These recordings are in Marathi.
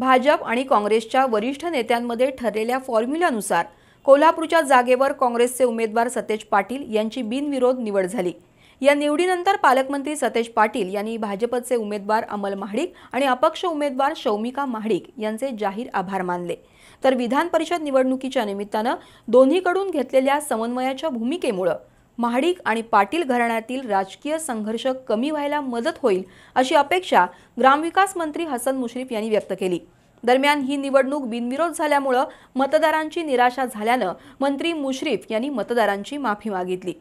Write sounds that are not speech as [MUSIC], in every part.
भाजप आणि काँग्रेसच्या वरिष्ठ नेत्यांमध्ये ठरलेल्या फॉर्म्युल्यानुसार कोल्हापूरच्या जागेवर काँग्रेसचे उमेदवार सतेज पाटील यांची बिनविरोध निवड झाली या निवडीनंतर पालकमंत्री सतेज पाटील यांनी भाजपचे उमेदवार अमल महाडिक आणि अपक्ष उमेदवार शौमिका महाडिक यांचे जाहीर आभार मानले तर विधान परिषद निवडणुकीच्या निमित्तानं दोन्हीकडून घेतलेल्या समन्वयाच्या भूमिकेमुळं महाडिक आणि पाटील घराण्यातील राजकीय संघर्ष कमी व्हायला मदत होईल अशी अपेक्षा ग्रामविकास मंत्री हसन मुश्रीफ यांनी व्यक्त केली दरम्यान ही निवडणूक बिनविरोध झाल्यामुळं मतदारांची निराशा झाल्यानं मंत्री मुश्रीफ यांनी मतदारांची माफी मागितली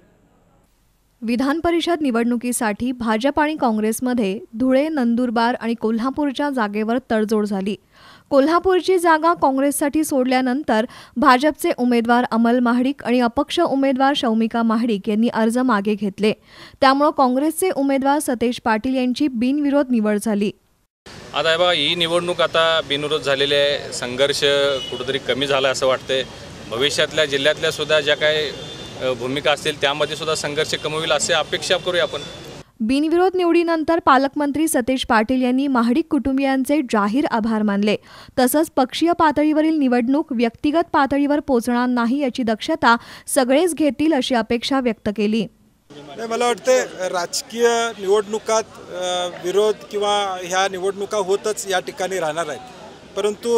विधान परिषद निवडणुकीसाठी भाजप आणि काँग्रेसमध्ये धुळे नंदुरबार आणि कोल्हापूरच्या जागेवर तडजोड झाली कोल्हापूरची जागा काँग्रेससाठी सोडल्यानंतर भाजपचे उमेदवार अमल महाडिक आणि अपक्ष उमेदवार शौमिका महाडिक यांनी अर्ज मागे घेतले त्यामुळे काँग्रेसचे उमेदवार सतेज पाटील यांची बिनविरोध निवड झाली आता बघा ही निवडणूक आता बिनविरोध झालेली आहे संघर्ष कुठंतरी कमी झाला असं वाटतंय भविष्यातल्या जिल्ह्यातल्या सुद्धा ज्या काही भूमिका असतील त्यामध्ये सुद्धा संघर्ष कमी होईल असे अपेक्षा करूया आपण बिनविरोध निवडीनंतर पालकमंत्री सतेज पाटील यांनी महाडिक कुटुंबियांचे जाहीर आभार मानले तसंच पक्षीय पातळीवरील निवडणूक व्यक्तिगत पातळीवर पोचणार नाही याची दक्षता सगळेच घेतील अशी अपेक्षा व्यक्त केली मला वाटते राजकीय निवडणुकात विरोध किंवा ह्या निवडणुका होतच या ठिकाणी राहणार आहेत परंतु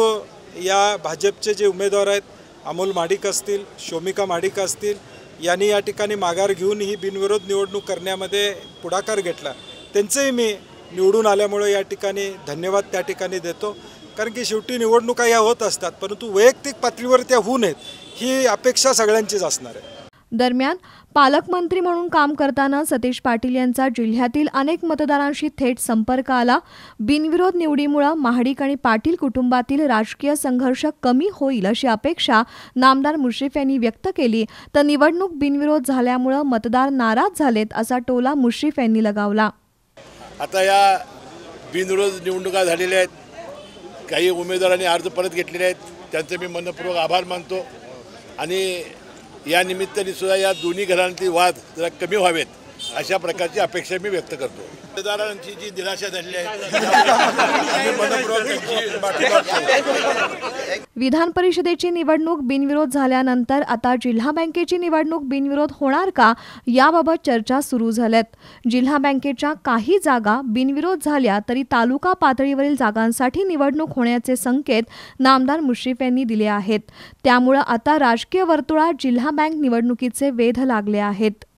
या भाजपचे जे उमेदवार आहेत अमोल माडिक असतील शोमिका माडिक असतील यांनी या ठिकाणी माघार घेऊन ही बिनविरोध निवडणूक करण्यामध्ये पुढाकार घेतला त्यांचंही मी निवडून आल्यामुळे या ठिकाणी धन्यवाद त्या ठिकाणी देतो कारण की शेवटी निवडणुका या होत असतात परंतु वैयक्तिक पातळीवर त्या होऊ नयेत ही अपेक्षा सगळ्यांचीच असणार आहे दरम्यान पालकमंत्री म्हणून काम करताना सतीश पाटील यांचा जिल्ह्यातील अनेक मतदारांशी थेट संपर्क आला बिनविरोध निवडीमुळे महाडिक आणि पाटील कुटुंबातील राजकीय संघर्ष कमी होईल अशी अपेक्षा नामदार मुश्रीफ यांनी व्यक्त केली तर निवडणूक बिनविरोध झाल्यामुळं मतदार नाराज झालेत असा टोला मुश्रीफ यांनी लगावला आता या बिनविरोध निवडणुका झालेल्या आहेत काही उमेदवारांनी अर्ज परत घेतलेले आहेत त्यांचे मी मनपूर्वक आभार मानतो आणि या निमित्ताने सुद्धा या दोन्ही घरांतील वाद जरा कमी व्हावेत अशा प्रकारची अपेक्षा मी व्यक्त करतो मतदारांची जी दिलाशा झाली आहे [LAUGHS] विधान परिषदेची निवडणूक बिनविरोध झाल्यानंतर आता जिल्हा बँकेची निवडणूक बिनविरोध होणार का याबाबत चर्चा सुरू झाल्यात जिल्हा बँकेच्या काही जागा बिनविरोध झाल्या तरी तालुका पातळीवरील जागांसाठी निवडणूक होण्याचे संकेत नामदार मुश्रीफ यांनी दिले आहेत त्यामुळं आता राजकीय वर्तुळात जिल्हा बँक निवडणुकीचे वेध लागले आहेत